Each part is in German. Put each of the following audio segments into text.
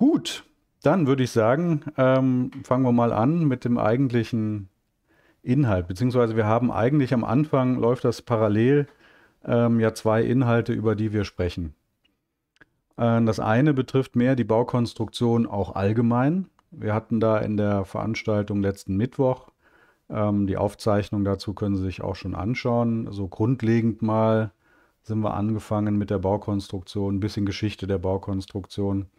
Gut, dann würde ich sagen, ähm, fangen wir mal an mit dem eigentlichen Inhalt. Beziehungsweise wir haben eigentlich am Anfang, läuft das parallel, ähm, ja zwei Inhalte, über die wir sprechen. Äh, das eine betrifft mehr die Baukonstruktion auch allgemein. Wir hatten da in der Veranstaltung letzten Mittwoch ähm, die Aufzeichnung dazu, können Sie sich auch schon anschauen. So grundlegend mal sind wir angefangen mit der Baukonstruktion, ein bisschen Geschichte der Baukonstruktion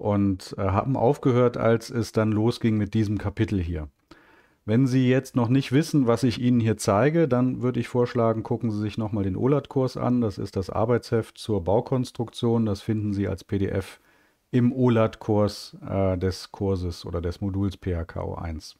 und äh, haben aufgehört, als es dann losging mit diesem Kapitel hier. Wenn Sie jetzt noch nicht wissen, was ich Ihnen hier zeige, dann würde ich vorschlagen, gucken Sie sich nochmal den OLAT-Kurs an. Das ist das Arbeitsheft zur Baukonstruktion. Das finden Sie als PDF im OLAT-Kurs äh, des Kurses oder des Moduls PHKO 1.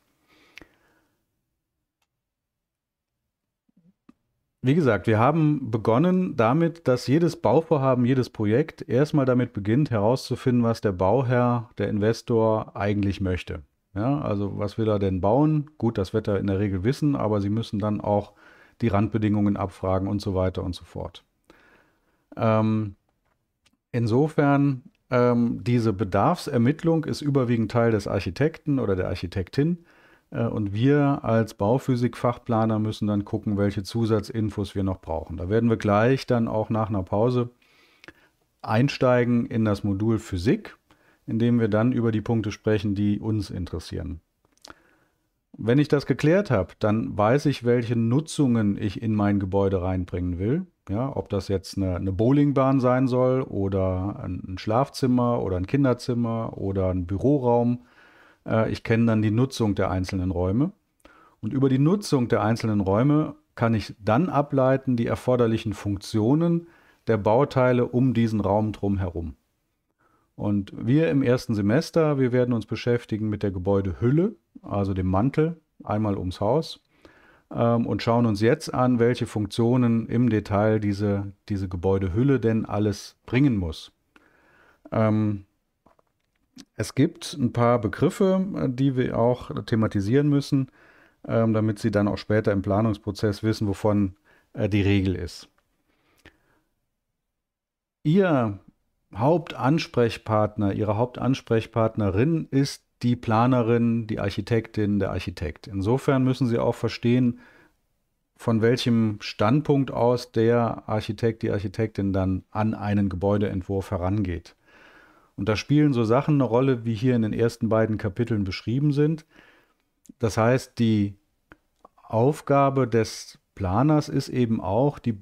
wie gesagt, wir haben begonnen damit, dass jedes Bauvorhaben, jedes Projekt erstmal damit beginnt, herauszufinden, was der Bauherr, der Investor eigentlich möchte. Ja, also was will er denn bauen? Gut, das wird er in der Regel wissen, aber Sie müssen dann auch die Randbedingungen abfragen und so weiter und so fort. Ähm, insofern, ähm, diese Bedarfsermittlung ist überwiegend Teil des Architekten oder der Architektin. Äh, und wir als Bauphysik-Fachplaner müssen dann gucken, welche Zusatzinfos wir noch brauchen. Da werden wir gleich dann auch nach einer Pause einsteigen in das Modul Physik, indem wir dann über die Punkte sprechen, die uns interessieren. Wenn ich das geklärt habe, dann weiß ich, welche Nutzungen ich in mein Gebäude reinbringen will. Ja, ob das jetzt eine, eine Bowlingbahn sein soll oder ein Schlafzimmer oder ein Kinderzimmer oder ein Büroraum äh, ich kenne dann die Nutzung der einzelnen Räume. Und über die Nutzung der einzelnen Räume kann ich dann ableiten die erforderlichen Funktionen der Bauteile um diesen Raum drumherum. Und wir im ersten Semester, wir werden uns beschäftigen mit der Gebäudehülle, also dem Mantel, einmal ums Haus ähm, und schauen uns jetzt an, welche Funktionen im Detail diese, diese Gebäudehülle denn alles bringen muss. Ähm, es gibt ein paar Begriffe, äh, die wir auch thematisieren müssen, ähm, damit Sie dann auch später im Planungsprozess wissen, wovon äh, die Regel ist. Ihr Hauptansprechpartner, Ihre Hauptansprechpartnerin ist die Planerin, die Architektin, der Architekt. Insofern müssen Sie auch verstehen, von welchem Standpunkt aus der Architekt, die Architektin dann an einen Gebäudeentwurf herangeht. Und da spielen so Sachen eine Rolle, wie hier in den ersten beiden Kapiteln beschrieben sind. Das heißt, die Aufgabe des Planers ist eben auch die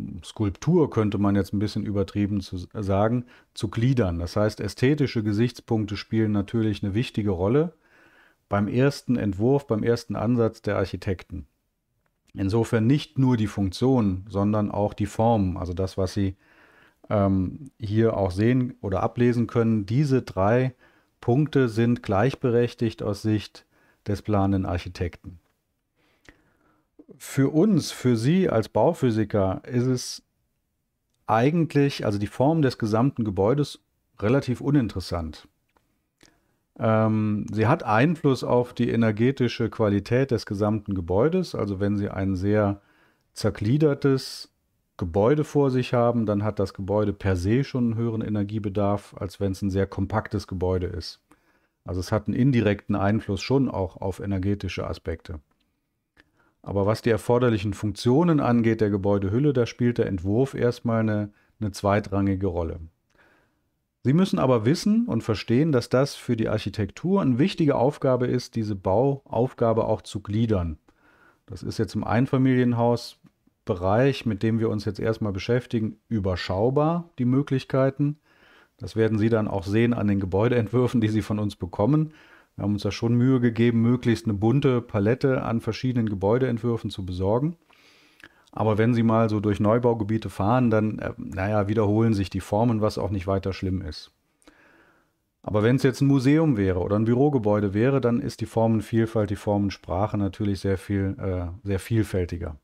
Bauskulptur, könnte man jetzt ein bisschen übertrieben zu sagen, zu gliedern. Das heißt, ästhetische Gesichtspunkte spielen natürlich eine wichtige Rolle beim ersten Entwurf, beim ersten Ansatz der Architekten. Insofern nicht nur die Funktion, sondern auch die Form, also das, was sie ähm, hier auch sehen oder ablesen können, diese drei Punkte sind gleichberechtigt aus Sicht des planenden Architekten. Für uns, für Sie als Bauphysiker ist es eigentlich, also die Form des gesamten Gebäudes, relativ uninteressant. Ähm, sie hat Einfluss auf die energetische Qualität des gesamten Gebäudes. Also wenn Sie ein sehr zergliedertes, Gebäude vor sich haben, dann hat das Gebäude per se schon einen höheren Energiebedarf, als wenn es ein sehr kompaktes Gebäude ist. Also es hat einen indirekten Einfluss schon auch auf energetische Aspekte. Aber was die erforderlichen Funktionen angeht der Gebäudehülle, da spielt der Entwurf erstmal eine, eine zweitrangige Rolle. Sie müssen aber wissen und verstehen, dass das für die Architektur eine wichtige Aufgabe ist, diese Bauaufgabe auch zu gliedern. Das ist jetzt im Einfamilienhaus Bereich, mit dem wir uns jetzt erstmal beschäftigen, überschaubar, die Möglichkeiten. Das werden Sie dann auch sehen an den Gebäudeentwürfen, die Sie von uns bekommen. Wir haben uns da schon Mühe gegeben, möglichst eine bunte Palette an verschiedenen Gebäudeentwürfen zu besorgen. Aber wenn Sie mal so durch Neubaugebiete fahren, dann, äh, naja, wiederholen sich die Formen, was auch nicht weiter schlimm ist. Aber wenn es jetzt ein Museum wäre oder ein Bürogebäude wäre, dann ist die Formenvielfalt, die Formensprache natürlich sehr viel, äh, sehr vielfältiger.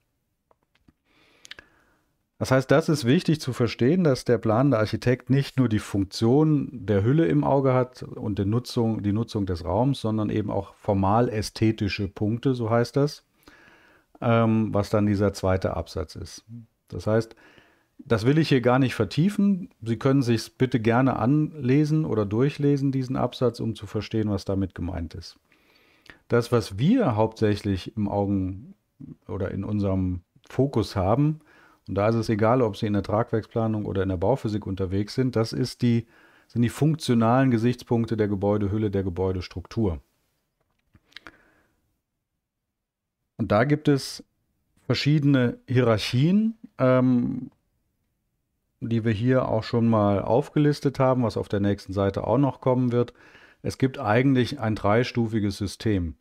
Das heißt, das ist wichtig zu verstehen, dass der planende Architekt nicht nur die Funktion der Hülle im Auge hat und die Nutzung, die Nutzung des Raums, sondern eben auch formal ästhetische Punkte, so heißt das, ähm, was dann dieser zweite Absatz ist. Das heißt, das will ich hier gar nicht vertiefen. Sie können sich bitte gerne anlesen oder durchlesen, diesen Absatz, um zu verstehen, was damit gemeint ist. Das, was wir hauptsächlich im Augen oder in unserem Fokus haben, und da ist es egal, ob Sie in der Tragwerksplanung oder in der Bauphysik unterwegs sind. Das ist die, sind die funktionalen Gesichtspunkte der Gebäudehülle, der Gebäudestruktur. Und da gibt es verschiedene Hierarchien, ähm, die wir hier auch schon mal aufgelistet haben, was auf der nächsten Seite auch noch kommen wird. Es gibt eigentlich ein dreistufiges System.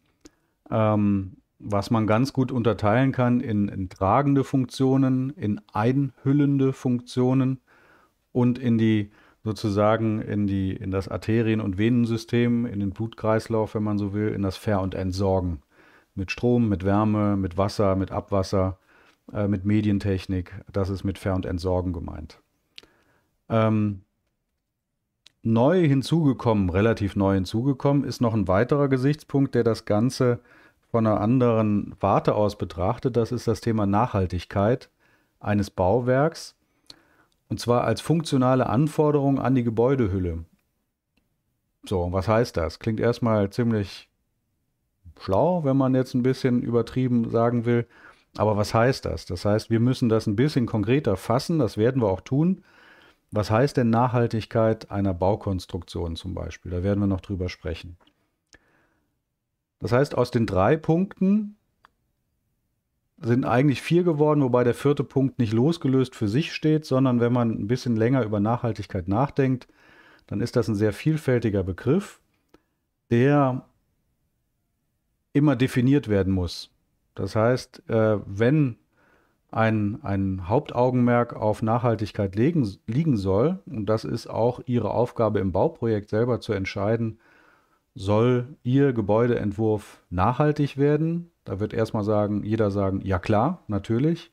Ähm, was man ganz gut unterteilen kann in, in tragende Funktionen, in einhüllende Funktionen und in die sozusagen in die in das Arterien- und Venensystem, in den Blutkreislauf, wenn man so will, in das Ver- und Entsorgen mit Strom, mit Wärme, mit Wasser, mit Abwasser, äh, mit Medientechnik. Das ist mit Ver- und Entsorgen gemeint. Ähm, neu hinzugekommen, relativ neu hinzugekommen, ist noch ein weiterer Gesichtspunkt, der das Ganze äh, von einer anderen Warte aus betrachtet. Das ist das Thema Nachhaltigkeit eines Bauwerks. Und zwar als funktionale Anforderung an die Gebäudehülle. So, was heißt das? Klingt erstmal ziemlich schlau, wenn man jetzt ein bisschen übertrieben sagen will. Aber was heißt das? Das heißt, wir müssen das ein bisschen konkreter fassen. Das werden wir auch tun. Was heißt denn Nachhaltigkeit einer Baukonstruktion zum Beispiel? Da werden wir noch drüber sprechen. Das heißt, aus den drei Punkten sind eigentlich vier geworden, wobei der vierte Punkt nicht losgelöst für sich steht, sondern wenn man ein bisschen länger über Nachhaltigkeit nachdenkt, dann ist das ein sehr vielfältiger Begriff, der immer definiert werden muss. Das heißt, äh, wenn ein, ein Hauptaugenmerk auf Nachhaltigkeit liegen soll, und das ist auch Ihre Aufgabe im Bauprojekt selber zu entscheiden, soll Ihr Gebäudeentwurf nachhaltig werden? Da wird erstmal sagen, jeder sagen, ja klar, natürlich.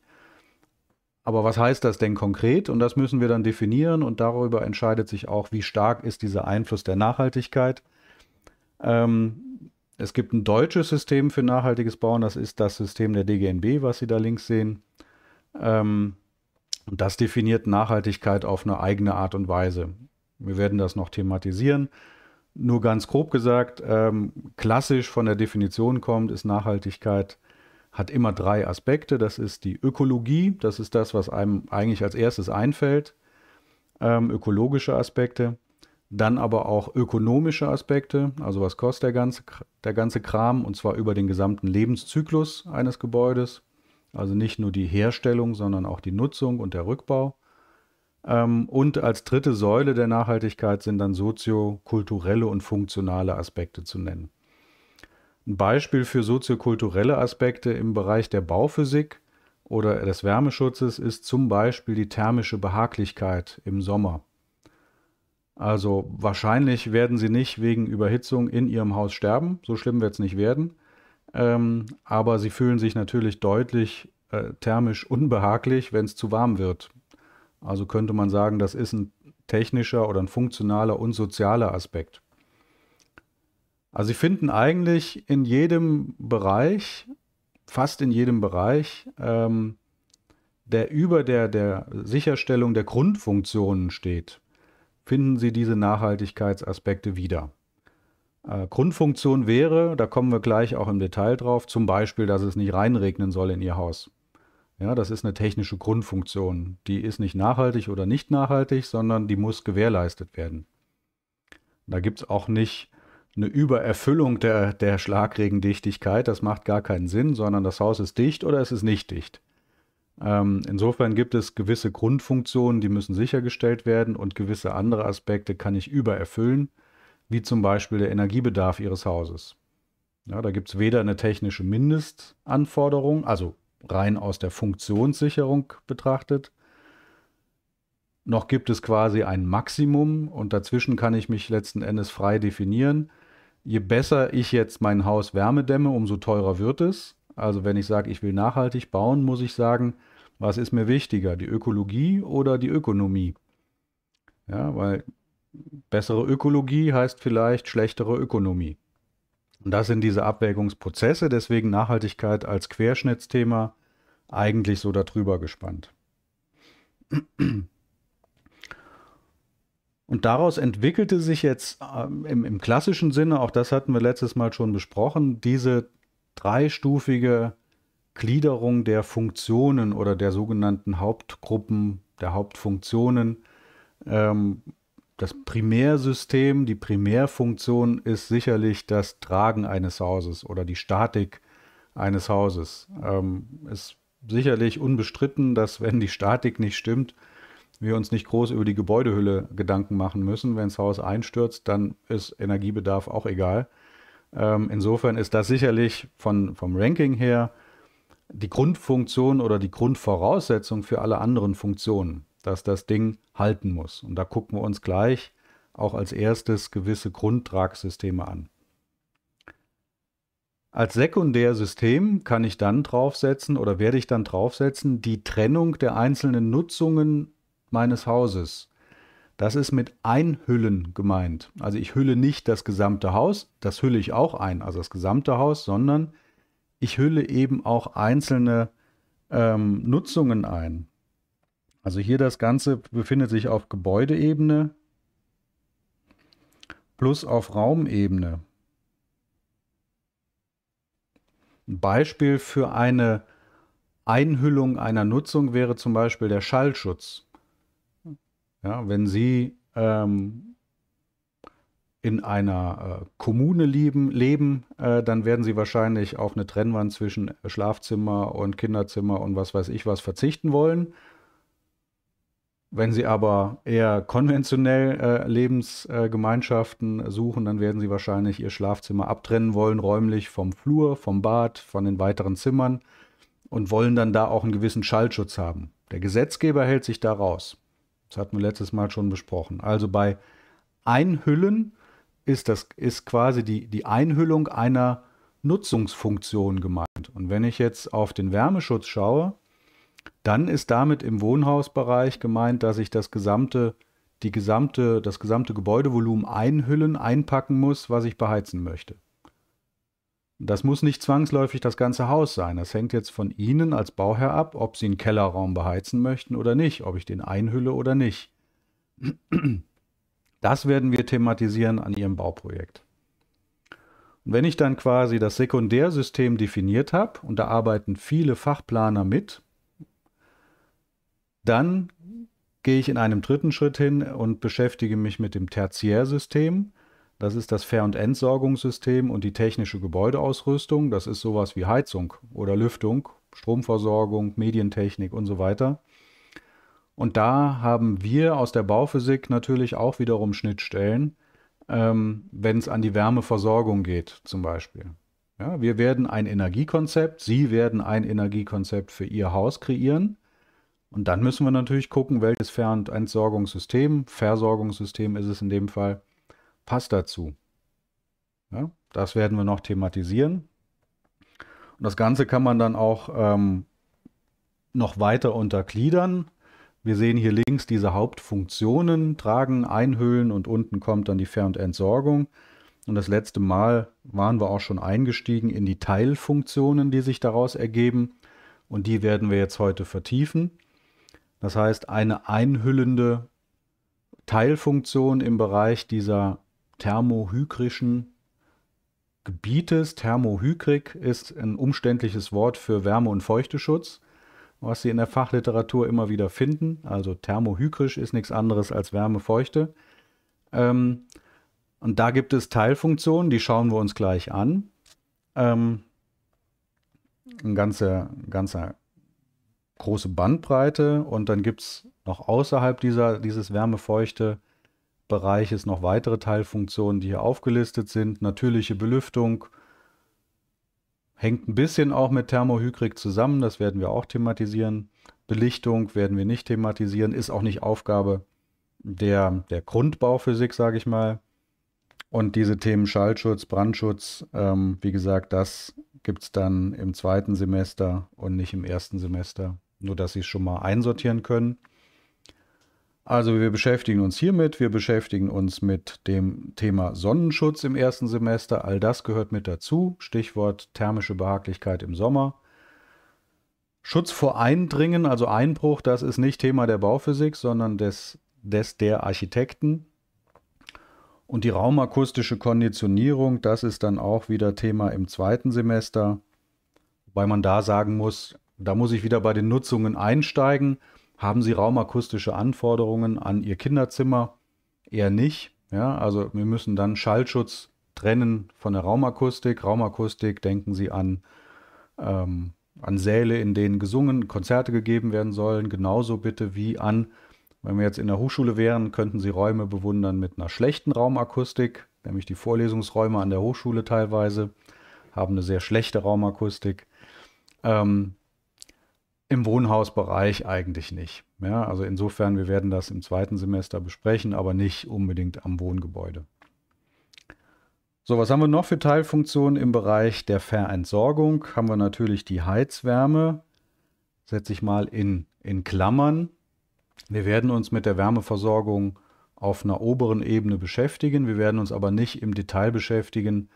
Aber was heißt das denn konkret? Und das müssen wir dann definieren und darüber entscheidet sich auch, wie stark ist dieser Einfluss der Nachhaltigkeit. Ähm, es gibt ein deutsches System für nachhaltiges Bauen, das ist das System der DGNB, was Sie da links sehen. Ähm, und das definiert Nachhaltigkeit auf eine eigene Art und Weise. Wir werden das noch thematisieren nur ganz grob gesagt, ähm, klassisch von der Definition kommt, ist Nachhaltigkeit hat immer drei Aspekte. Das ist die Ökologie, das ist das, was einem eigentlich als erstes einfällt, ähm, ökologische Aspekte. Dann aber auch ökonomische Aspekte, also was kostet der ganze, der ganze Kram, und zwar über den gesamten Lebenszyklus eines Gebäudes, also nicht nur die Herstellung, sondern auch die Nutzung und der Rückbau. Ähm, und als dritte Säule der Nachhaltigkeit sind dann soziokulturelle und funktionale Aspekte zu nennen. Ein Beispiel für soziokulturelle Aspekte im Bereich der Bauphysik oder des Wärmeschutzes ist zum Beispiel die thermische Behaglichkeit im Sommer. Also wahrscheinlich werden sie nicht wegen Überhitzung in ihrem Haus sterben, so schlimm wird es nicht werden, ähm, aber sie fühlen sich natürlich deutlich äh, thermisch unbehaglich, wenn es zu warm wird. Also könnte man sagen, das ist ein technischer oder ein funktionaler und sozialer Aspekt. Also sie finden eigentlich in jedem Bereich, fast in jedem Bereich, ähm, der über der, der Sicherstellung der Grundfunktionen steht, finden Sie diese Nachhaltigkeitsaspekte wieder. Äh, Grundfunktion wäre, da kommen wir gleich auch im Detail drauf, zum Beispiel, dass es nicht reinregnen soll in Ihr Haus. Ja, das ist eine technische Grundfunktion. Die ist nicht nachhaltig oder nicht nachhaltig, sondern die muss gewährleistet werden. Da gibt es auch nicht eine Übererfüllung der, der Schlagregendichtigkeit. Das macht gar keinen Sinn, sondern das Haus ist dicht oder es ist nicht dicht. Ähm, insofern gibt es gewisse Grundfunktionen, die müssen sichergestellt werden und gewisse andere Aspekte kann ich übererfüllen, wie zum Beispiel der Energiebedarf Ihres Hauses. Ja, da gibt es weder eine technische Mindestanforderung, also rein aus der Funktionssicherung betrachtet. Noch gibt es quasi ein Maximum und dazwischen kann ich mich letzten Endes frei definieren. Je besser ich jetzt mein Haus wärmedämme, umso teurer wird es. Also wenn ich sage, ich will nachhaltig bauen, muss ich sagen, was ist mir wichtiger, die Ökologie oder die Ökonomie? Ja, weil bessere Ökologie heißt vielleicht schlechtere Ökonomie. Und das sind diese Abwägungsprozesse, deswegen Nachhaltigkeit als Querschnittsthema eigentlich so darüber gespannt. Und daraus entwickelte sich jetzt ähm, im, im, klassischen Sinne, auch das hatten wir letztes Mal schon besprochen, diese dreistufige Gliederung der Funktionen oder der sogenannten Hauptgruppen, der Hauptfunktionen, ähm, das Primärsystem, die Primärfunktion ist sicherlich das Tragen eines Hauses oder die Statik eines Hauses. Ähm, ist sicherlich unbestritten, dass wenn die Statik nicht stimmt, wir uns nicht groß über die Gebäudehülle Gedanken machen müssen. Wenn das Haus einstürzt, dann ist Energiebedarf auch egal. Ähm, insofern ist das sicherlich von, vom Ranking her die Grundfunktion oder die Grundvoraussetzung für alle anderen Funktionen dass das Ding halten muss. Und da gucken wir uns gleich auch als erstes gewisse Grundtragsysteme an. Als Sekundärsystem kann ich dann draufsetzen oder werde ich dann draufsetzen die Trennung der einzelnen Nutzungen meines Hauses. Das ist mit Einhüllen gemeint. Also ich hülle nicht das gesamte Haus, das hülle ich auch ein, also das gesamte Haus, sondern ich hülle eben auch einzelne ähm, Nutzungen ein. Also hier das Ganze befindet sich auf Gebäudeebene plus auf Raumebene. Ein Beispiel für eine Einhüllung einer Nutzung wäre zum Beispiel der Schallschutz. Ja, wenn Sie ähm, in einer äh, Kommune lieben, leben, äh, dann werden Sie wahrscheinlich auf eine Trennwand zwischen Schlafzimmer und Kinderzimmer und was weiß ich was verzichten wollen. Wenn sie aber eher konventionell äh, Lebensgemeinschaften äh, suchen, dann werden sie wahrscheinlich ihr Schlafzimmer abtrennen wollen, räumlich vom Flur, vom Bad, von den weiteren Zimmern und wollen dann da auch einen gewissen Schallschutz haben. Der Gesetzgeber hält sich da raus. Das hatten wir letztes Mal schon besprochen. Also bei Einhüllen ist das ist quasi die, die Einhüllung einer Nutzungsfunktion gemeint. Und wenn ich jetzt auf den Wärmeschutz schaue, dann ist damit im Wohnhausbereich gemeint, dass ich das gesamte, die gesamte, das gesamte Gebäudevolumen einhüllen, einpacken muss, was ich beheizen möchte. Das muss nicht zwangsläufig das ganze Haus sein. Das hängt jetzt von Ihnen als Bauherr ab, ob Sie einen Kellerraum beheizen möchten oder nicht, ob ich den einhülle oder nicht. Das werden wir thematisieren an Ihrem Bauprojekt. Und wenn ich dann quasi das Sekundärsystem definiert habe, und da arbeiten viele Fachplaner mit, dann gehe ich in einem dritten Schritt hin und beschäftige mich mit dem Tertiärsystem. Das ist das Fähr- und Entsorgungssystem und die technische Gebäudeausrüstung. Das ist sowas wie Heizung oder Lüftung, Stromversorgung, Medientechnik und so weiter. Und da haben wir aus der Bauphysik natürlich auch wiederum Schnittstellen, ähm, wenn es an die Wärmeversorgung geht zum Beispiel. Ja, wir werden ein Energiekonzept, Sie werden ein Energiekonzept für Ihr Haus kreieren und dann müssen wir natürlich gucken, welches Fern- und Entsorgungssystem, Versorgungssystem ist es in dem Fall, passt dazu. Ja, das werden wir noch thematisieren. Und das Ganze kann man dann auch ähm, noch weiter untergliedern. Wir sehen hier links diese Hauptfunktionen, Tragen, Einhüllen und unten kommt dann die Fern- und Entsorgung. Und das letzte Mal waren wir auch schon eingestiegen in die Teilfunktionen, die sich daraus ergeben. Und die werden wir jetzt heute vertiefen. Das heißt, eine einhüllende Teilfunktion im Bereich dieser thermohygrischen Gebietes. Thermohykrik ist ein umständliches Wort für Wärme- und Feuchteschutz, was Sie in der Fachliteratur immer wieder finden. Also thermohygrisch ist nichts anderes als Wärmefeuchte. Ähm, und da gibt es Teilfunktionen, die schauen wir uns gleich an. Ähm, ein ganzer, ganzer große Bandbreite und dann gibt es noch außerhalb dieser, dieses wärmefeuchte Bereiches noch weitere Teilfunktionen, die hier aufgelistet sind. Natürliche Belüftung hängt ein bisschen auch mit Thermohygrik zusammen, das werden wir auch thematisieren. Belichtung werden wir nicht thematisieren, ist auch nicht Aufgabe der, der Grundbauphysik, sage ich mal. Und diese Themen Schallschutz, Brandschutz, ähm, wie gesagt, das gibt es dann im zweiten Semester und nicht im ersten Semester. Nur, dass Sie es schon mal einsortieren können. Also wir beschäftigen uns hiermit, wir beschäftigen uns mit dem Thema Sonnenschutz im ersten Semester. All das gehört mit dazu. Stichwort thermische Behaglichkeit im Sommer. Schutz vor Eindringen, also Einbruch, das ist nicht Thema der Bauphysik, sondern des, des der Architekten. Und die raumakustische Konditionierung, das ist dann auch wieder Thema im zweiten Semester. Wobei man da sagen muss, da muss ich wieder bei den Nutzungen einsteigen. Haben Sie raumakustische Anforderungen an Ihr Kinderzimmer? Eher nicht. Ja, also wir müssen dann Schallschutz trennen von der Raumakustik. Raumakustik denken Sie an, ähm, an Säle, in denen gesungen, Konzerte gegeben werden sollen. Genauso bitte wie an, wenn wir jetzt in der Hochschule wären, könnten Sie Räume bewundern mit einer schlechten Raumakustik, nämlich die Vorlesungsräume an der Hochschule teilweise haben eine sehr schlechte Raumakustik. Ähm, im Wohnhausbereich eigentlich nicht. Ja, also insofern, wir werden das im zweiten Semester besprechen, aber nicht unbedingt am Wohngebäude. So, was haben wir noch für Teilfunktionen im Bereich der Verentsorgung? Haben wir natürlich die Heizwärme. Setze ich mal in, in Klammern. Wir werden uns mit der Wärmeversorgung auf einer oberen Ebene beschäftigen. Wir werden uns aber nicht im Detail beschäftigen,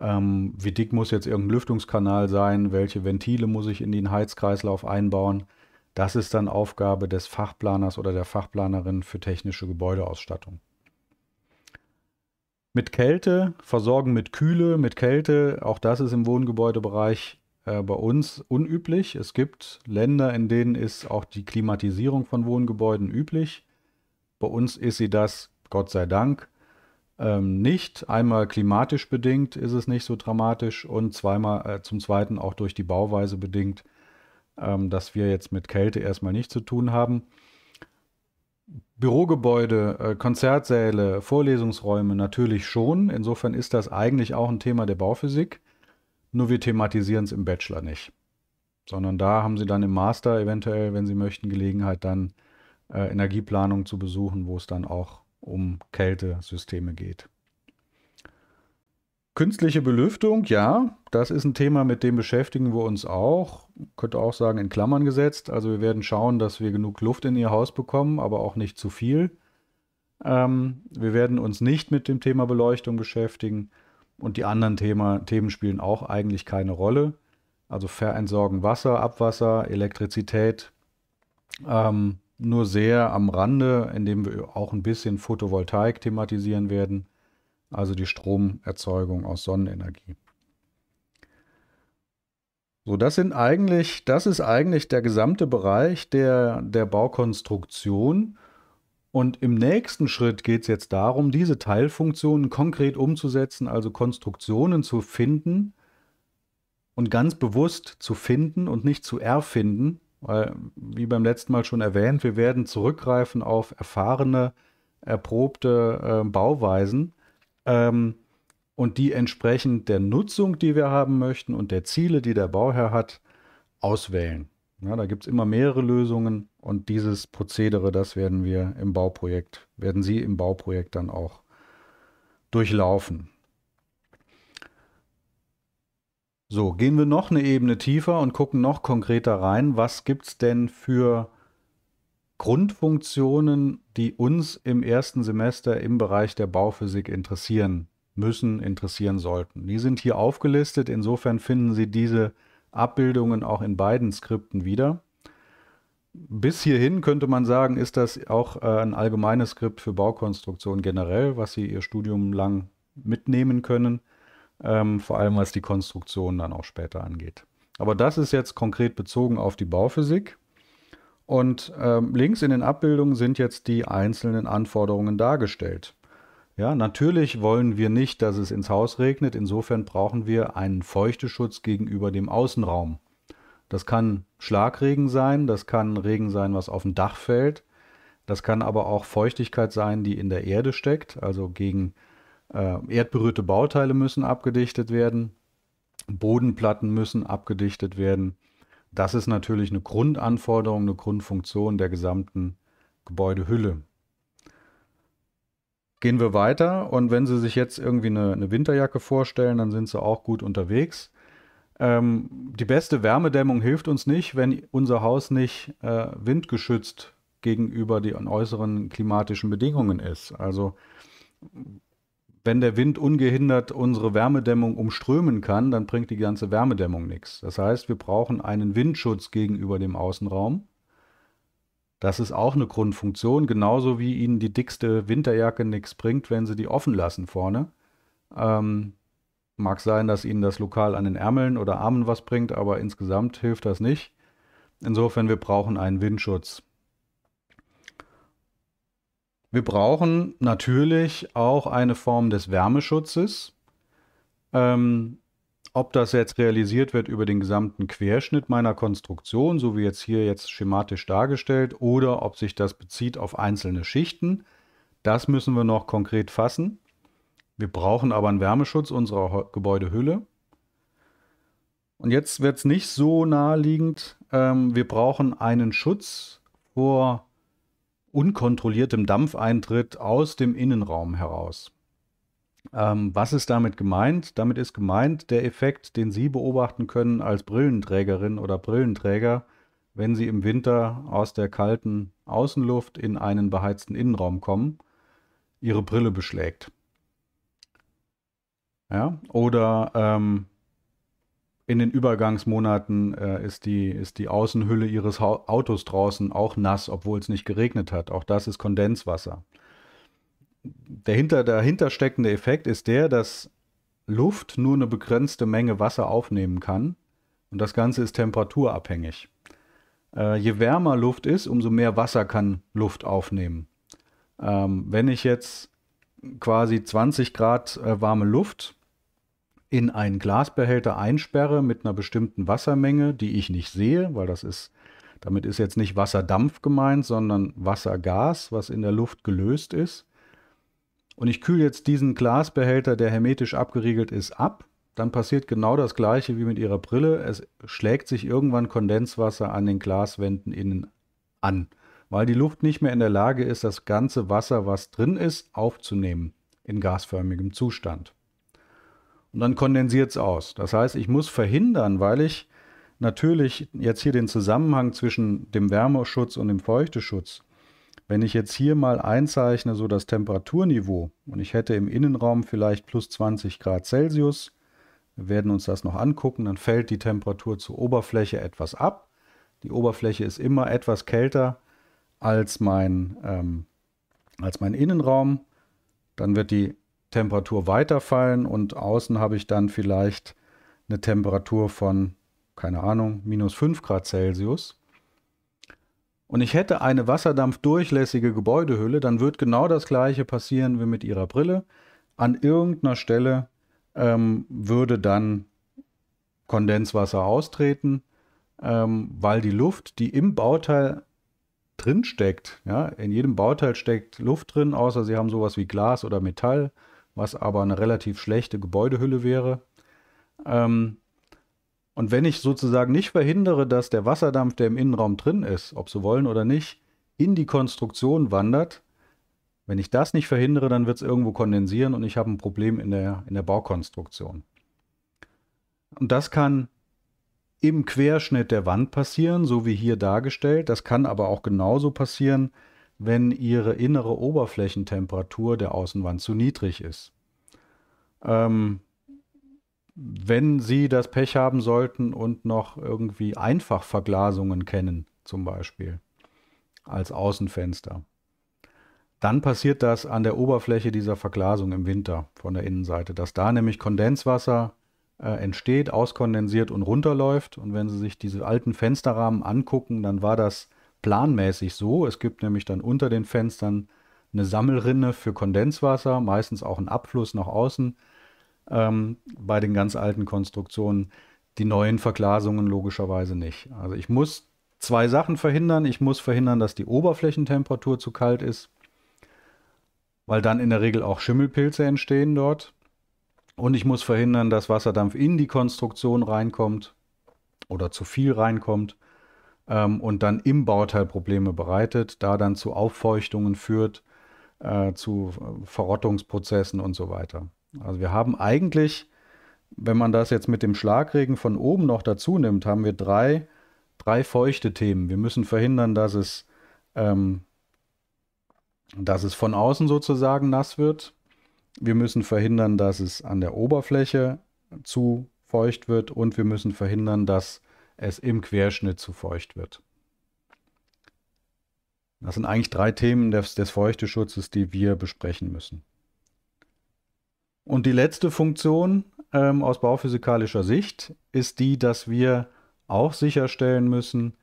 ähm, wie dick muss jetzt irgendein Lüftungskanal sein? Welche Ventile muss ich in den Heizkreislauf einbauen? Das ist dann Aufgabe des Fachplaners oder der Fachplanerin für technische Gebäudeausstattung. Mit Kälte, versorgen mit Kühle, mit Kälte, auch das ist im Wohngebäudebereich äh, bei uns unüblich. Es gibt Länder, in denen ist auch die Klimatisierung von Wohngebäuden üblich. Bei uns ist sie das, Gott sei Dank, ähm, nicht. Einmal klimatisch bedingt ist es nicht so dramatisch und zweimal, äh, zum Zweiten auch durch die Bauweise bedingt, ähm, dass wir jetzt mit Kälte erstmal nichts zu tun haben. Bürogebäude, äh, Konzertsäle, Vorlesungsräume natürlich schon. Insofern ist das eigentlich auch ein Thema der Bauphysik. Nur wir thematisieren es im Bachelor nicht. Sondern da haben Sie dann im Master eventuell, wenn Sie möchten, Gelegenheit, dann äh, Energieplanung zu besuchen, wo es dann auch um Kältesysteme geht. Künstliche Belüftung, ja, das ist ein Thema, mit dem beschäftigen wir uns auch. Könnte auch sagen, in Klammern gesetzt. Also wir werden schauen, dass wir genug Luft in Ihr Haus bekommen, aber auch nicht zu viel. Ähm, wir werden uns nicht mit dem Thema Beleuchtung beschäftigen und die anderen Thema, Themen spielen auch eigentlich keine Rolle. Also verentsorgen Wasser, Abwasser, Elektrizität, ähm, nur sehr am Rande, indem wir auch ein bisschen Photovoltaik thematisieren werden, also die Stromerzeugung aus Sonnenenergie. So, das sind eigentlich, das ist eigentlich der gesamte Bereich der, der Baukonstruktion. Und im nächsten Schritt geht es jetzt darum, diese Teilfunktionen konkret umzusetzen, also Konstruktionen zu finden und ganz bewusst zu finden und nicht zu erfinden, weil, wie beim letzten Mal schon erwähnt, wir werden zurückgreifen auf erfahrene, erprobte äh, Bauweisen ähm, und die entsprechend der Nutzung, die wir haben möchten und der Ziele, die der Bauherr hat, auswählen. Ja, da gibt es immer mehrere Lösungen und dieses Prozedere, das werden wir im Bauprojekt, werden Sie im Bauprojekt dann auch durchlaufen. So, gehen wir noch eine Ebene tiefer und gucken noch konkreter rein, was gibt es denn für Grundfunktionen, die uns im ersten Semester im Bereich der Bauphysik interessieren müssen, interessieren sollten. Die sind hier aufgelistet, insofern finden Sie diese Abbildungen auch in beiden Skripten wieder. Bis hierhin könnte man sagen, ist das auch äh, ein allgemeines Skript für Baukonstruktion generell, was Sie Ihr Studium lang mitnehmen können ähm, vor allem was die Konstruktion dann auch später angeht. Aber das ist jetzt konkret bezogen auf die Bauphysik. Und ähm, links in den Abbildungen sind jetzt die einzelnen Anforderungen dargestellt. Ja, natürlich wollen wir nicht, dass es ins Haus regnet. Insofern brauchen wir einen Feuchteschutz gegenüber dem Außenraum. Das kann Schlagregen sein, das kann Regen sein, was auf dem Dach fällt. Das kann aber auch Feuchtigkeit sein, die in der Erde steckt, also gegen äh, erdberührte Bauteile müssen abgedichtet werden, Bodenplatten müssen abgedichtet werden. Das ist natürlich eine Grundanforderung, eine Grundfunktion der gesamten Gebäudehülle. Gehen wir weiter und wenn Sie sich jetzt irgendwie eine, eine Winterjacke vorstellen, dann sind Sie auch gut unterwegs. Ähm, die beste Wärmedämmung hilft uns nicht, wenn unser Haus nicht äh, windgeschützt gegenüber den äußeren klimatischen Bedingungen ist. Also wenn der Wind ungehindert unsere Wärmedämmung umströmen kann, dann bringt die ganze Wärmedämmung nichts. Das heißt, wir brauchen einen Windschutz gegenüber dem Außenraum. Das ist auch eine Grundfunktion, genauso wie ihnen die dickste Winterjacke nichts bringt, wenn sie die offen lassen vorne. Ähm, mag sein, dass ihnen das lokal an den Ärmeln oder Armen was bringt, aber insgesamt hilft das nicht. Insofern, wir brauchen einen Windschutz. Wir brauchen natürlich auch eine Form des Wärmeschutzes. Ähm, ob das jetzt realisiert wird über den gesamten Querschnitt meiner Konstruktion, so wie jetzt hier jetzt schematisch dargestellt, oder ob sich das bezieht auf einzelne Schichten, das müssen wir noch konkret fassen. Wir brauchen aber einen Wärmeschutz unserer Gebäudehülle. Und jetzt wird es nicht so naheliegend. Ähm, wir brauchen einen Schutz vor unkontrolliertem Dampfeintritt aus dem Innenraum heraus. Ähm, was ist damit gemeint? Damit ist gemeint der Effekt, den Sie beobachten können als Brillenträgerin oder Brillenträger, wenn Sie im Winter aus der kalten Außenluft in einen beheizten Innenraum kommen, Ihre Brille beschlägt. Ja? Oder ähm, in den Übergangsmonaten äh, ist, die, ist die Außenhülle ihres ha Autos draußen auch nass, obwohl es nicht geregnet hat. Auch das ist Kondenswasser. Der hinter, dahinter steckende Effekt ist der, dass Luft nur eine begrenzte Menge Wasser aufnehmen kann. Und das Ganze ist temperaturabhängig. Äh, je wärmer Luft ist, umso mehr Wasser kann Luft aufnehmen. Ähm, wenn ich jetzt quasi 20 Grad äh, warme Luft in einen Glasbehälter einsperre mit einer bestimmten Wassermenge, die ich nicht sehe, weil das ist, damit ist jetzt nicht Wasserdampf gemeint, sondern Wassergas, was in der Luft gelöst ist. Und ich kühle jetzt diesen Glasbehälter, der hermetisch abgeriegelt ist, ab. Dann passiert genau das gleiche wie mit Ihrer Brille. Es schlägt sich irgendwann Kondenswasser an den Glaswänden innen an, weil die Luft nicht mehr in der Lage ist, das ganze Wasser, was drin ist, aufzunehmen in gasförmigem Zustand und dann kondensiert es aus. Das heißt, ich muss verhindern, weil ich natürlich jetzt hier den Zusammenhang zwischen dem Wärmeschutz und dem Feuchteschutz, wenn ich jetzt hier mal einzeichne, so das Temperaturniveau und ich hätte im Innenraum vielleicht plus 20 Grad Celsius, wir werden uns das noch angucken, dann fällt die Temperatur zur Oberfläche etwas ab. Die Oberfläche ist immer etwas kälter als mein, ähm, als mein Innenraum. Dann wird die Temperatur weiterfallen und außen habe ich dann vielleicht eine Temperatur von, keine Ahnung, minus 5 Grad Celsius. Und ich hätte eine wasserdampfdurchlässige Gebäudehülle, dann wird genau das gleiche passieren wie mit Ihrer Brille. An irgendeiner Stelle ähm, würde dann Kondenswasser austreten, ähm, weil die Luft, die im Bauteil drin steckt, ja, in jedem Bauteil steckt Luft drin, außer Sie haben sowas wie Glas oder Metall, was aber eine relativ schlechte Gebäudehülle wäre. Ähm, und wenn ich sozusagen nicht verhindere, dass der Wasserdampf, der im Innenraum drin ist, ob sie wollen oder nicht, in die Konstruktion wandert, wenn ich das nicht verhindere, dann wird es irgendwo kondensieren und ich habe ein Problem in der, in der Baukonstruktion. Und das kann im Querschnitt der Wand passieren, so wie hier dargestellt. Das kann aber auch genauso passieren, wenn ihre innere Oberflächentemperatur der Außenwand zu niedrig ist. Ähm, wenn Sie das Pech haben sollten und noch irgendwie Einfachverglasungen kennen, zum Beispiel als Außenfenster, dann passiert das an der Oberfläche dieser Verglasung im Winter von der Innenseite, dass da nämlich Kondenswasser äh, entsteht, auskondensiert und runterläuft. Und wenn Sie sich diese alten Fensterrahmen angucken, dann war das planmäßig so. Es gibt nämlich dann unter den Fenstern eine Sammelrinne für Kondenswasser, meistens auch einen Abfluss nach außen ähm, bei den ganz alten Konstruktionen. Die neuen Verglasungen logischerweise nicht. Also ich muss zwei Sachen verhindern. Ich muss verhindern, dass die Oberflächentemperatur zu kalt ist, weil dann in der Regel auch Schimmelpilze entstehen dort. Und ich muss verhindern, dass Wasserdampf in die Konstruktion reinkommt oder zu viel reinkommt ähm, und dann im Bauteil Probleme bereitet, da dann zu Auffeuchtungen führt, äh, zu äh, Verrottungsprozessen und so weiter. Also wir haben eigentlich, wenn man das jetzt mit dem Schlagregen von oben noch dazu nimmt, haben wir drei, drei feuchte Themen. Wir müssen verhindern, dass es, ähm, dass es von außen sozusagen nass wird. Wir müssen verhindern, dass es an der Oberfläche zu feucht wird und wir müssen verhindern, dass es im Querschnitt zu feucht wird. Das sind eigentlich drei Themen des, des Feuchteschutzes, die wir besprechen müssen. Und die letzte Funktion ähm, aus bauphysikalischer Sicht ist die, dass wir auch sicherstellen müssen,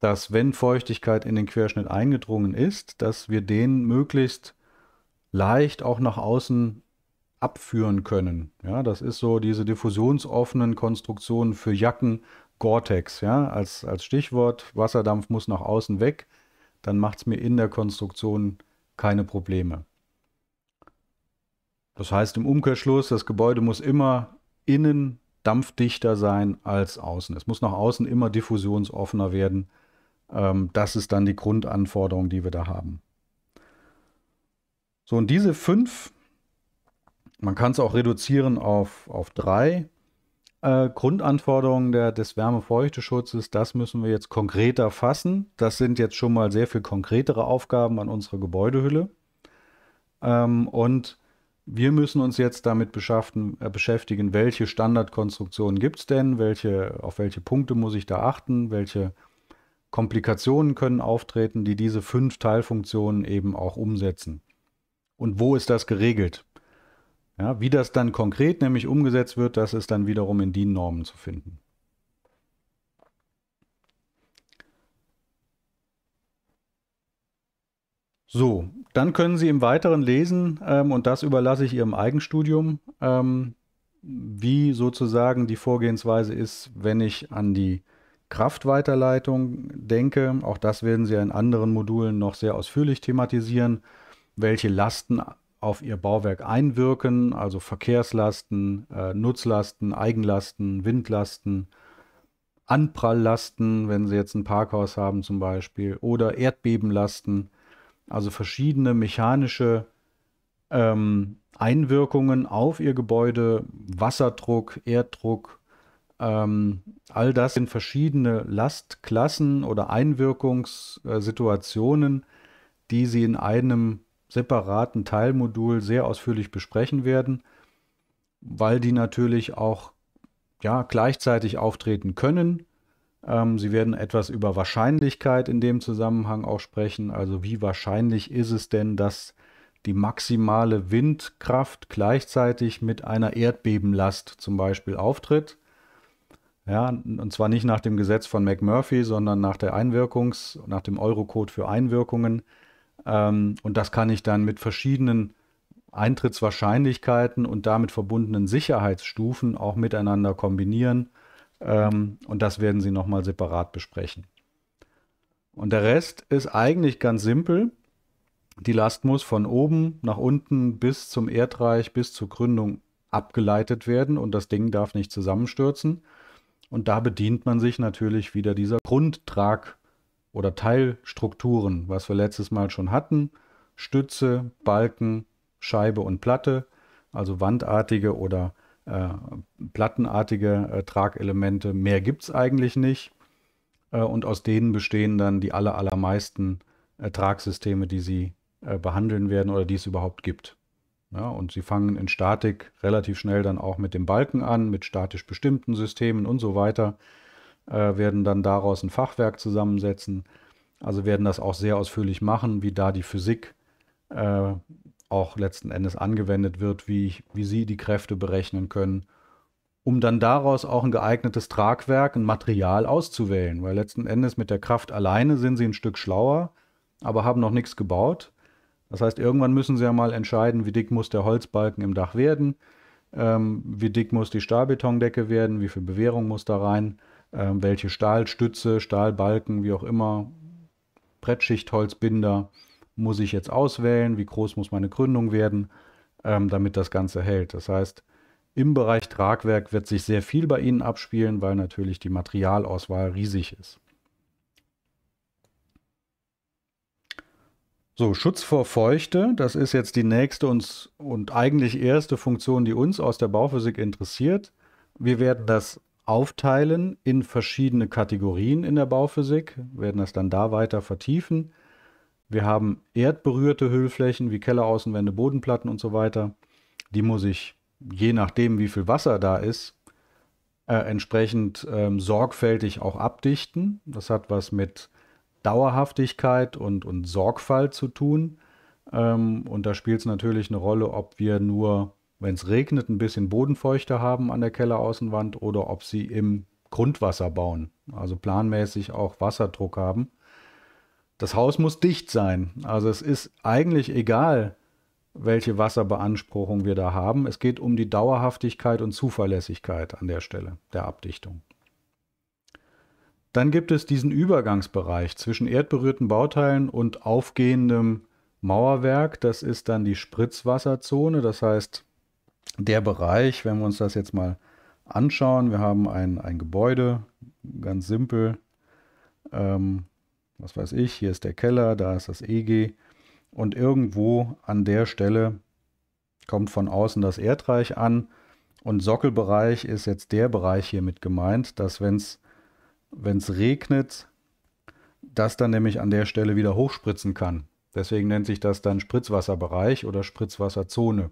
dass wenn Feuchtigkeit in den Querschnitt eingedrungen ist, dass wir den möglichst leicht auch nach außen abführen können. Ja, das ist so diese diffusionsoffenen Konstruktionen für Jacken, Gore-Tex, ja, als, als Stichwort. Wasserdampf muss nach außen weg, dann macht es mir in der Konstruktion keine Probleme. Das heißt im Umkehrschluss, das Gebäude muss immer innen dampfdichter sein als außen. Es muss nach außen immer diffusionsoffener werden. Ähm, das ist dann die Grundanforderung, die wir da haben. So, und diese fünf, man kann es auch reduzieren auf, auf drei, äh, Grundanforderungen der, des Wärmefeuchteschutzes, das müssen wir jetzt konkreter fassen. Das sind jetzt schon mal sehr viel konkretere Aufgaben an unserer Gebäudehülle. Ähm, und wir müssen uns jetzt damit äh, beschäftigen, welche Standardkonstruktionen gibt es denn, welche, auf welche Punkte muss ich da achten, welche Komplikationen können auftreten, die diese fünf Teilfunktionen eben auch umsetzen. Und wo ist das geregelt? Ja, wie das dann konkret nämlich umgesetzt wird, das ist dann wiederum in den normen zu finden. So, dann können Sie im Weiteren lesen, ähm, und das überlasse ich Ihrem Eigenstudium, ähm, wie sozusagen die Vorgehensweise ist, wenn ich an die Kraftweiterleitung denke. Auch das werden Sie in anderen Modulen noch sehr ausführlich thematisieren, welche Lasten auf ihr Bauwerk einwirken, also Verkehrslasten, äh, Nutzlasten, Eigenlasten, Windlasten, Anpralllasten, wenn sie jetzt ein Parkhaus haben zum Beispiel, oder Erdbebenlasten, also verschiedene mechanische ähm, Einwirkungen auf ihr Gebäude, Wasserdruck, Erddruck, ähm, all das sind verschiedene Lastklassen oder Einwirkungssituationen, die sie in einem separaten Teilmodul sehr ausführlich besprechen werden, weil die natürlich auch ja, gleichzeitig auftreten können. Ähm, sie werden etwas über Wahrscheinlichkeit in dem Zusammenhang auch sprechen. Also wie wahrscheinlich ist es denn, dass die maximale Windkraft gleichzeitig mit einer Erdbebenlast zum Beispiel auftritt? Ja, und zwar nicht nach dem Gesetz von McMurphy, sondern nach der Einwirkungs, nach dem Eurocode für Einwirkungen. Ähm, und das kann ich dann mit verschiedenen Eintrittswahrscheinlichkeiten und damit verbundenen Sicherheitsstufen auch miteinander kombinieren. Ähm, und das werden Sie nochmal separat besprechen. Und der Rest ist eigentlich ganz simpel. Die Last muss von oben nach unten bis zum Erdreich, bis zur Gründung abgeleitet werden und das Ding darf nicht zusammenstürzen. Und da bedient man sich natürlich wieder dieser Grundtrag- oder Teilstrukturen, was wir letztes Mal schon hatten. Stütze, Balken, Scheibe und Platte, also wandartige oder äh, plattenartige äh, Tragelemente. Mehr gibt es eigentlich nicht. Äh, und aus denen bestehen dann die aller, allermeisten äh, Tragsysteme, die sie äh, behandeln werden oder die es überhaupt gibt. Ja, und sie fangen in Statik relativ schnell dann auch mit dem Balken an, mit statisch bestimmten Systemen und so weiter äh, werden dann daraus ein Fachwerk zusammensetzen. Also werden das auch sehr ausführlich machen, wie da die Physik äh, auch letzten Endes angewendet wird, wie, wie sie die Kräfte berechnen können, um dann daraus auch ein geeignetes Tragwerk, ein Material auszuwählen. Weil letzten Endes mit der Kraft alleine sind sie ein Stück schlauer, aber haben noch nichts gebaut. Das heißt, irgendwann müssen sie ja mal entscheiden, wie dick muss der Holzbalken im Dach werden, ähm, wie dick muss die Stahlbetondecke werden, wie viel Bewährung muss da rein ähm, welche Stahlstütze, Stahlbalken, wie auch immer, Brettschichtholzbinder muss ich jetzt auswählen, wie groß muss meine Gründung werden, ähm, damit das Ganze hält. Das heißt, im Bereich Tragwerk wird sich sehr viel bei Ihnen abspielen, weil natürlich die Materialauswahl riesig ist. So, Schutz vor Feuchte, das ist jetzt die nächste uns und eigentlich erste Funktion, die uns aus der Bauphysik interessiert. Wir werden das aufteilen in verschiedene Kategorien in der Bauphysik, werden das dann da weiter vertiefen. Wir haben erdberührte Hüllflächen wie Kelleraußenwände, Bodenplatten und so weiter. Die muss ich, je nachdem, wie viel Wasser da ist, äh, entsprechend ähm, sorgfältig auch abdichten. Das hat was mit Dauerhaftigkeit und, und Sorgfalt zu tun. Ähm, und da spielt es natürlich eine Rolle, ob wir nur wenn es regnet, ein bisschen Bodenfeuchte haben an der Kelleraußenwand oder ob sie im Grundwasser bauen, also planmäßig auch Wasserdruck haben. Das Haus muss dicht sein. Also es ist eigentlich egal, welche Wasserbeanspruchung wir da haben. Es geht um die Dauerhaftigkeit und Zuverlässigkeit an der Stelle der Abdichtung. Dann gibt es diesen Übergangsbereich zwischen erdberührten Bauteilen und aufgehendem Mauerwerk. Das ist dann die Spritzwasserzone. Das heißt, der Bereich, wenn wir uns das jetzt mal anschauen, wir haben ein, ein Gebäude, ganz simpel, ähm, was weiß ich, hier ist der Keller, da ist das EG und irgendwo an der Stelle kommt von außen das Erdreich an und Sockelbereich ist jetzt der Bereich hiermit gemeint, dass wenn es regnet, das dann nämlich an der Stelle wieder hochspritzen kann. Deswegen nennt sich das dann Spritzwasserbereich oder Spritzwasserzone.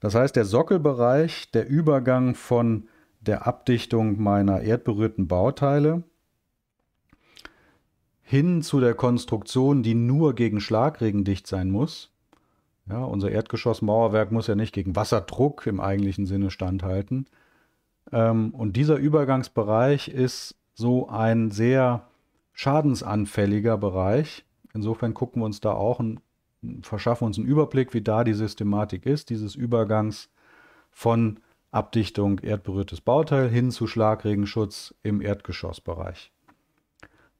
Das heißt, der Sockelbereich, der Übergang von der Abdichtung meiner erdberührten Bauteile hin zu der Konstruktion, die nur gegen Schlagregen dicht sein muss. Ja, unser Erdgeschossmauerwerk muss ja nicht gegen Wasserdruck im eigentlichen Sinne standhalten. Ähm, und dieser Übergangsbereich ist so ein sehr schadensanfälliger Bereich. Insofern gucken wir uns da auch ein verschaffen uns einen Überblick, wie da die Systematik ist, dieses Übergangs von Abdichtung erdberührtes Bauteil hin zu Schlagregenschutz im Erdgeschossbereich.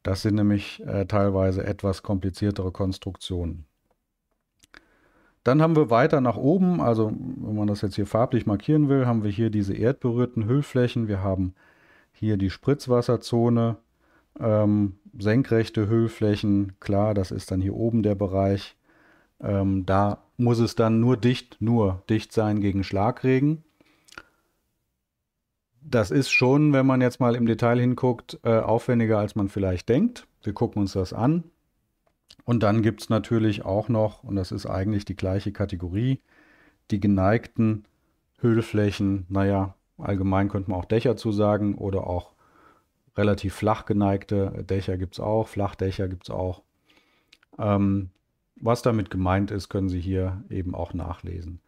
Das sind nämlich äh, teilweise etwas kompliziertere Konstruktionen. Dann haben wir weiter nach oben, also wenn man das jetzt hier farblich markieren will, haben wir hier diese erdberührten Hüllflächen. Wir haben hier die Spritzwasserzone, ähm, senkrechte Hüllflächen. Klar, das ist dann hier oben der Bereich ähm, da muss es dann nur dicht, nur dicht sein gegen Schlagregen. Das ist schon, wenn man jetzt mal im Detail hinguckt, äh, aufwendiger, als man vielleicht denkt. Wir gucken uns das an. Und dann gibt es natürlich auch noch, und das ist eigentlich die gleiche Kategorie, die geneigten Höhlflächen. Naja, allgemein könnte man auch Dächer zu sagen oder auch relativ flach geneigte Dächer gibt es auch, Flachdächer gibt es auch. Ähm, was damit gemeint ist, können Sie hier eben auch nachlesen.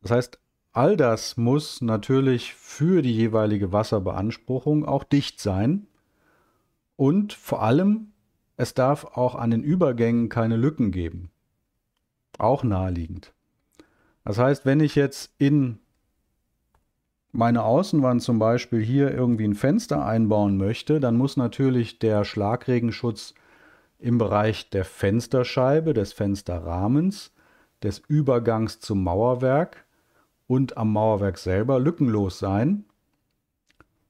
Das heißt, all das muss natürlich für die jeweilige Wasserbeanspruchung auch dicht sein. Und vor allem, es darf auch an den Übergängen keine Lücken geben. Auch naheliegend. Das heißt, wenn ich jetzt in meine Außenwand zum Beispiel hier irgendwie ein Fenster einbauen möchte, dann muss natürlich der Schlagregenschutz im Bereich der Fensterscheibe, des Fensterrahmens, des Übergangs zum Mauerwerk und am Mauerwerk selber lückenlos sein.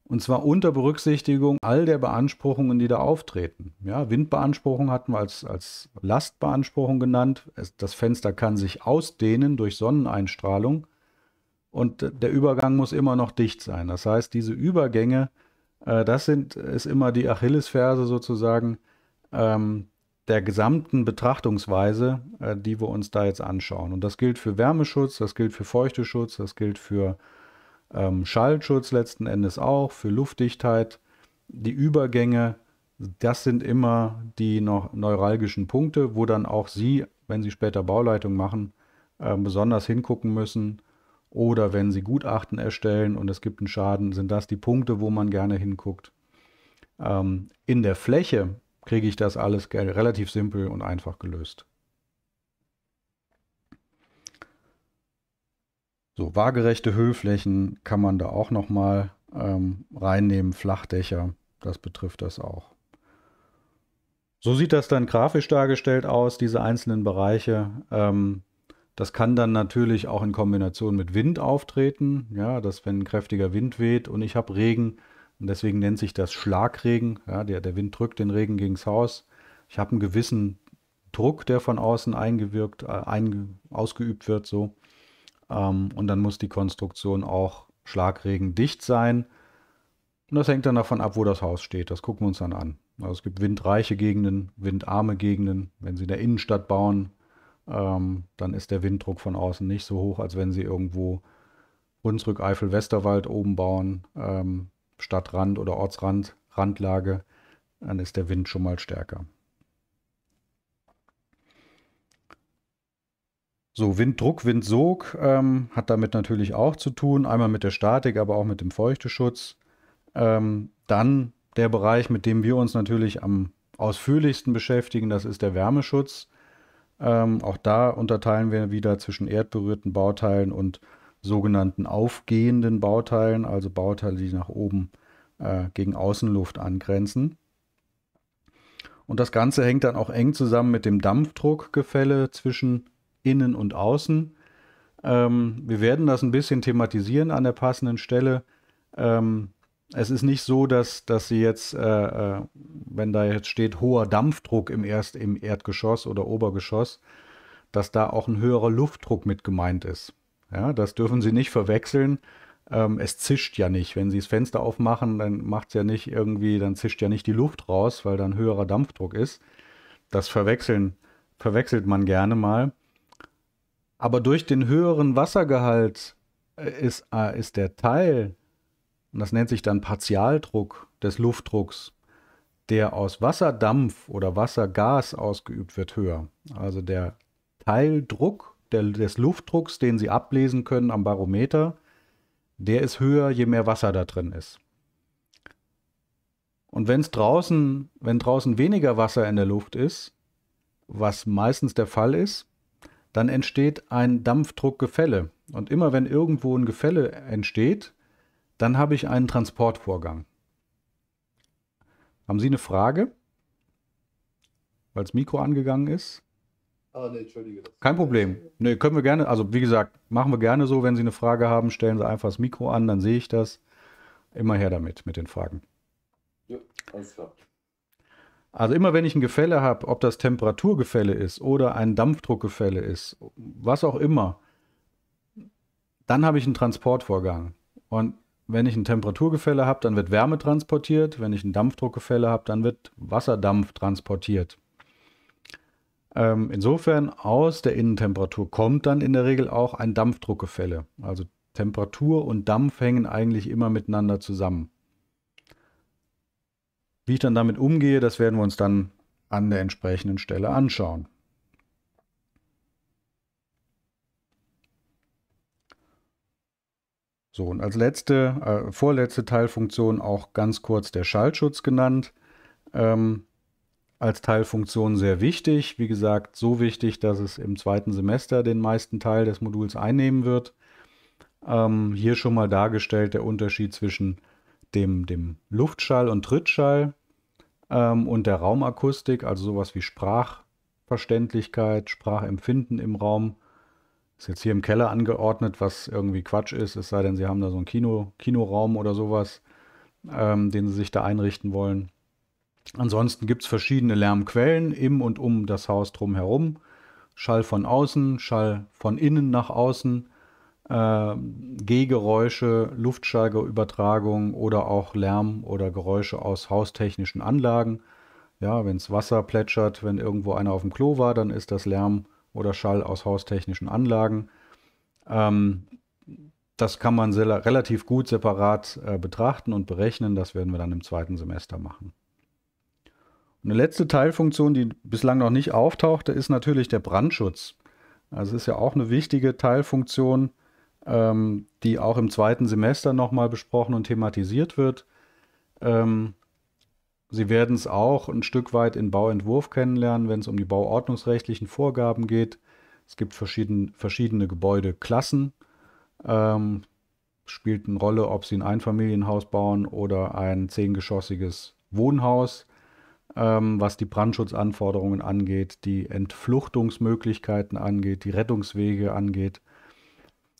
Und zwar unter Berücksichtigung all der Beanspruchungen, die da auftreten. Ja, Windbeanspruchung hatten wir als, als Lastbeanspruchung genannt. Es, das Fenster kann sich ausdehnen durch Sonneneinstrahlung und der Übergang muss immer noch dicht sein. Das heißt, diese Übergänge, äh, das sind, ist immer die Achillesferse sozusagen ähm, der gesamten Betrachtungsweise, äh, die wir uns da jetzt anschauen. Und das gilt für Wärmeschutz, das gilt für Feuchteschutz, das gilt für ähm, Schallschutz letzten Endes auch, für Luftdichtheit, die Übergänge. Das sind immer die noch neuralgischen Punkte, wo dann auch Sie, wenn Sie später Bauleitung machen, äh, besonders hingucken müssen. Oder wenn Sie Gutachten erstellen und es gibt einen Schaden, sind das die Punkte, wo man gerne hinguckt. Ähm, in der Fläche kriege ich das alles relativ simpel und einfach gelöst. So, waagerechte Höhlflächen kann man da auch nochmal ähm, reinnehmen, Flachdächer, das betrifft das auch. So sieht das dann grafisch dargestellt aus, diese einzelnen Bereiche. Ähm, das kann dann natürlich auch in Kombination mit Wind auftreten, ja, dass wenn ein kräftiger Wind weht und ich habe Regen, und deswegen nennt sich das Schlagregen. Ja, der, der Wind drückt den Regen gegens Haus. Ich habe einen gewissen Druck, der von außen eingewirkt, äh, ein, ausgeübt wird. So. Ähm, und dann muss die Konstruktion auch schlagregendicht sein. Und das hängt dann davon ab, wo das Haus steht. Das gucken wir uns dann an. Also es gibt windreiche Gegenden, windarme Gegenden. Wenn Sie in der Innenstadt bauen, ähm, dann ist der Winddruck von außen nicht so hoch, als wenn Sie irgendwo Hunsrück, Eifel, Westerwald oben bauen. Ähm, Stadtrand oder Ortsrand, Randlage, dann ist der Wind schon mal stärker. So, Winddruck, Windsog ähm, hat damit natürlich auch zu tun, einmal mit der Statik, aber auch mit dem Feuchteschutz. Ähm, dann der Bereich, mit dem wir uns natürlich am ausführlichsten beschäftigen, das ist der Wärmeschutz. Ähm, auch da unterteilen wir wieder zwischen erdberührten Bauteilen und sogenannten aufgehenden Bauteilen, also Bauteile, die nach oben äh, gegen Außenluft angrenzen. Und das Ganze hängt dann auch eng zusammen mit dem Dampfdruckgefälle zwischen Innen und Außen. Ähm, wir werden das ein bisschen thematisieren an der passenden Stelle. Ähm, es ist nicht so, dass, dass sie jetzt, äh, äh wenn da jetzt steht hoher Dampfdruck im, Erst, im Erdgeschoss oder Obergeschoss, dass da auch ein höherer Luftdruck mit gemeint ist. Ja, das dürfen Sie nicht verwechseln. Ähm, es zischt ja nicht. Wenn Sie das Fenster aufmachen, dann macht ja nicht irgendwie, dann zischt ja nicht die Luft raus, weil dann höherer Dampfdruck ist. Das verwechseln, verwechselt man gerne mal. Aber durch den höheren Wassergehalt äh, ist, äh, ist der Teil, und das nennt sich dann Partialdruck des Luftdrucks, der aus Wasserdampf oder Wassergas ausgeübt wird, höher. Also der Teildruck der, des Luftdrucks, den sie ablesen können am Barometer, der ist höher, je mehr Wasser da drin ist. Und wenn draußen, wenn draußen weniger Wasser in der Luft ist, was meistens der Fall ist, dann entsteht ein Dampfdruckgefälle. Und immer wenn irgendwo ein Gefälle entsteht, dann habe ich einen Transportvorgang. Haben Sie eine Frage? Weil das Mikro angegangen ist? Ah, nee, entschuldige. Das. Kein Problem. Nee, können wir gerne, also wie gesagt, machen wir gerne so, wenn Sie eine Frage haben, stellen Sie einfach das Mikro an, dann sehe ich das. Immer her damit, mit den Fragen. Ja, alles klar. Also immer wenn ich ein Gefälle habe, ob das Temperaturgefälle ist oder ein Dampfdruckgefälle ist, was auch immer, dann habe ich einen Transportvorgang. Und wenn ich ein Temperaturgefälle habe, dann wird Wärme transportiert. Wenn ich ein Dampfdruckgefälle habe, dann wird Wasserdampf transportiert. Ähm, insofern aus der Innentemperatur kommt dann in der Regel auch ein Dampfdruckgefälle. Also Temperatur und Dampf hängen eigentlich immer miteinander zusammen. Wie ich dann damit umgehe, das werden wir uns dann an der entsprechenden Stelle anschauen. So, und als letzte, äh, vorletzte Teilfunktion auch ganz kurz der Schaltschutz genannt. Ähm, als Teilfunktion sehr wichtig. Wie gesagt, so wichtig, dass es im zweiten Semester den meisten Teil des Moduls einnehmen wird. Ähm, hier schon mal dargestellt der Unterschied zwischen dem, dem Luftschall und Trittschall ähm, und der Raumakustik, also sowas wie Sprachverständlichkeit, Sprachempfinden im Raum. Ist jetzt hier im Keller angeordnet, was irgendwie Quatsch ist, es sei denn, Sie haben da so einen Kino, Kinoraum oder sowas, ähm, den Sie sich da einrichten wollen. Ansonsten gibt es verschiedene Lärmquellen im und um das Haus drumherum. Schall von außen, Schall von innen nach außen, äh, Gehgeräusche, Luftschallübertragung oder auch Lärm oder Geräusche aus haustechnischen Anlagen. Ja, wenn es Wasser plätschert, wenn irgendwo einer auf dem Klo war, dann ist das Lärm oder Schall aus haustechnischen Anlagen. Ähm, das kann man relativ gut separat äh, betrachten und berechnen. Das werden wir dann im zweiten Semester machen. Eine letzte Teilfunktion, die bislang noch nicht auftauchte, ist natürlich der Brandschutz. Also ist ja auch eine wichtige Teilfunktion, ähm, die auch im zweiten Semester nochmal besprochen und thematisiert wird. Ähm, Sie werden es auch ein Stück weit in Bauentwurf kennenlernen, wenn es um die bauordnungsrechtlichen Vorgaben geht. Es gibt verschieden, verschiedene Gebäudeklassen. Ähm, spielt eine Rolle, ob Sie ein Einfamilienhaus bauen oder ein zehngeschossiges Wohnhaus ähm, was die Brandschutzanforderungen angeht, die Entfluchtungsmöglichkeiten angeht, die Rettungswege angeht,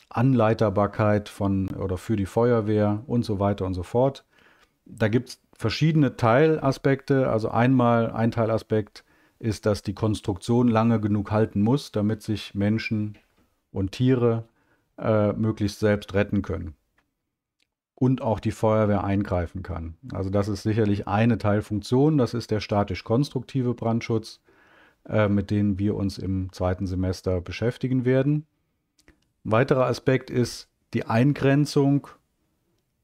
Anleiterbarkeit von oder für die Feuerwehr und so weiter und so fort. Da gibt es verschiedene Teilaspekte. Also einmal ein Teilaspekt ist, dass die Konstruktion lange genug halten muss, damit sich Menschen und Tiere äh, möglichst selbst retten können und auch die Feuerwehr eingreifen kann. Also das ist sicherlich eine Teilfunktion, das ist der statisch-konstruktive Brandschutz, äh, mit dem wir uns im zweiten Semester beschäftigen werden. Ein weiterer Aspekt ist die Eingrenzung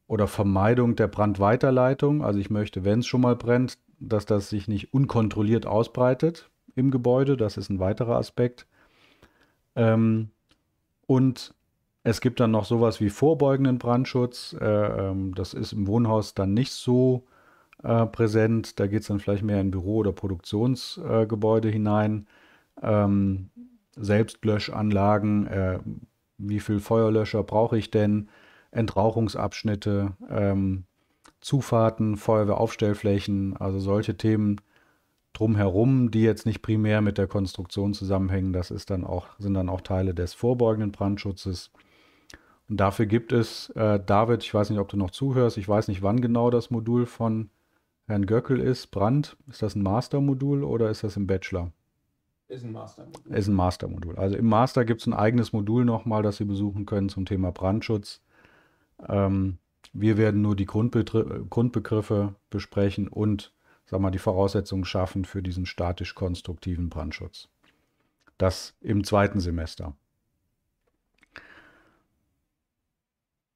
oder Vermeidung der Brandweiterleitung. Also ich möchte, wenn es schon mal brennt, dass das sich nicht unkontrolliert ausbreitet im Gebäude. Das ist ein weiterer Aspekt. Ähm, und es gibt dann noch sowas wie vorbeugenden Brandschutz. Äh, ähm, das ist im Wohnhaus dann nicht so äh, präsent. Da geht es dann vielleicht mehr in Büro- oder Produktionsgebäude äh, hinein. Ähm, Selbstlöschanlagen, wie viel Feuerlöscher brauche ich denn? Entrauchungsabschnitte, ähm, Zufahrten, Feuerwehraufstellflächen, also solche Themen drumherum, die jetzt nicht primär mit der Konstruktion zusammenhängen. Das ist dann auch, sind dann auch Teile des vorbeugenden Brandschutzes. Und dafür gibt es, äh, David, ich weiß nicht, ob du noch zuhörst, ich weiß nicht, wann genau das Modul von Herrn Göckel ist. Brand, ist das ein Mastermodul oder ist das im Bachelor? Ist ein Mastermodul. Ist ein Mastermodul. Also im Master gibt es ein eigenes Modul nochmal, das Sie besuchen können zum Thema Brandschutz. Ähm, wir werden nur die Grundbegr Grundbegriffe besprechen und sag mal, die Voraussetzungen schaffen für diesen statisch-konstruktiven Brandschutz. Das im zweiten Semester.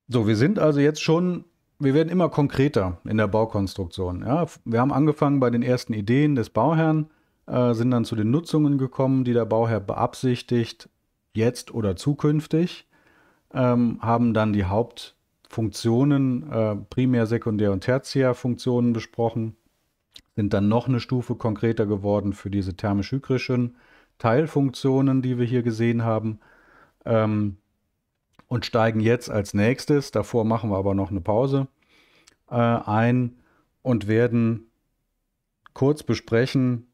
So, wir sind also jetzt schon, wir werden immer konkreter in der Baukonstruktion. Ja, wir haben angefangen bei den ersten Ideen des Bauherrn, äh, sind dann zu den Nutzungen gekommen, die der Bauherr beabsichtigt, jetzt oder zukünftig, ähm, haben dann die Hauptfunktionen, äh, Primär-, Sekundär- und Tertiärfunktionen besprochen, sind dann noch eine Stufe konkreter geworden für diese thermisch-hygrischen Teilfunktionen, die wir hier gesehen haben. Ähm, und steigen jetzt als nächstes, davor machen wir aber noch eine Pause, äh, ein und werden kurz besprechen,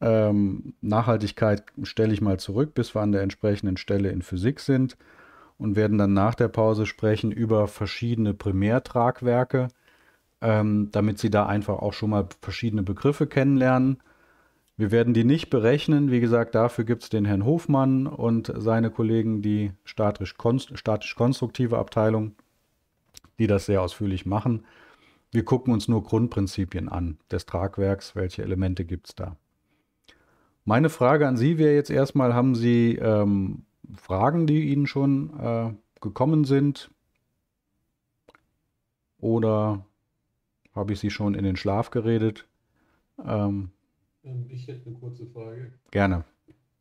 ähm, Nachhaltigkeit stelle ich mal zurück, bis wir an der entsprechenden Stelle in Physik sind und werden dann nach der Pause sprechen über verschiedene Primärtragwerke, ähm, damit Sie da einfach auch schon mal verschiedene Begriffe kennenlernen. Wir werden die nicht berechnen. Wie gesagt, dafür gibt es den Herrn Hofmann und seine Kollegen, die statisch-konstruktive Abteilung, die das sehr ausführlich machen. Wir gucken uns nur Grundprinzipien an des Tragwerks, welche Elemente gibt es da. Meine Frage an Sie wäre jetzt erstmal, haben Sie ähm, Fragen, die Ihnen schon äh, gekommen sind? Oder habe ich Sie schon in den Schlaf geredet? Ähm, ähm, ich hätte eine kurze Frage. Gerne.